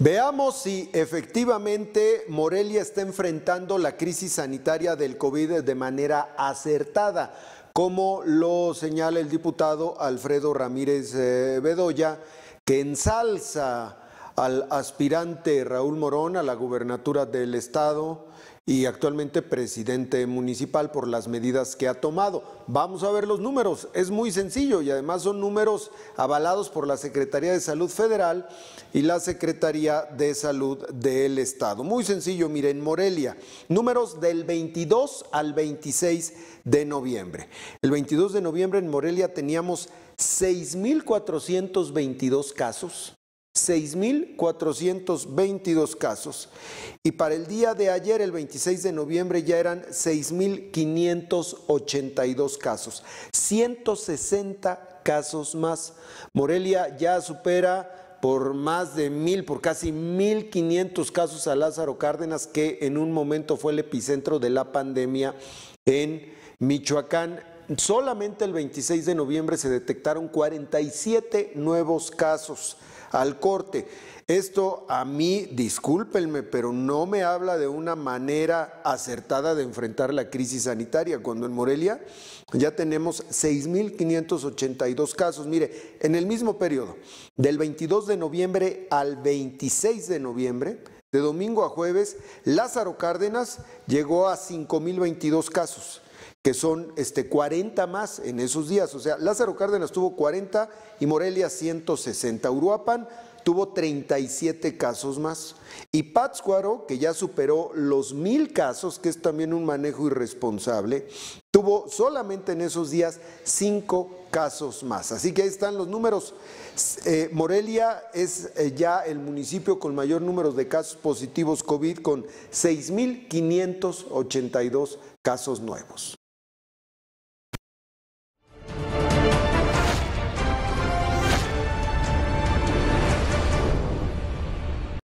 Veamos si efectivamente Morelia está enfrentando la crisis sanitaria del COVID de manera acertada, como lo señala el diputado Alfredo Ramírez eh, Bedoya, que ensalza al aspirante Raúl Morón a la gubernatura del estado y actualmente presidente municipal por las medidas que ha tomado. Vamos a ver los números, es muy sencillo y además son números avalados por la Secretaría de Salud Federal y la Secretaría de Salud del Estado. Muy sencillo, miren, Morelia, números del 22 al 26 de noviembre. El 22 de noviembre en Morelia teníamos 6.422 casos 6.422 casos y para el día de ayer, el 26 de noviembre, ya eran 6.582 casos, 160 casos más. Morelia ya supera por más de mil, por casi 1.500 casos a Lázaro Cárdenas, que en un momento fue el epicentro de la pandemia en Michoacán solamente el 26 de noviembre se detectaron 47 nuevos casos al corte. Esto a mí, discúlpenme, pero no me habla de una manera acertada de enfrentar la crisis sanitaria, cuando en Morelia ya tenemos 6.582 casos. Mire, en el mismo periodo, del 22 de noviembre al 26 de noviembre, de domingo a jueves, Lázaro Cárdenas llegó a 5.022 casos que son este, 40 más en esos días. O sea, Lázaro Cárdenas tuvo 40 y Morelia 160. Uruapan tuvo 37 casos más. Y Pátzcuaro, que ya superó los mil casos, que es también un manejo irresponsable, tuvo solamente en esos días cinco casos más. Así que ahí están los números. Eh, Morelia es eh, ya el municipio con mayor número de casos positivos COVID, con 6.582 casos nuevos.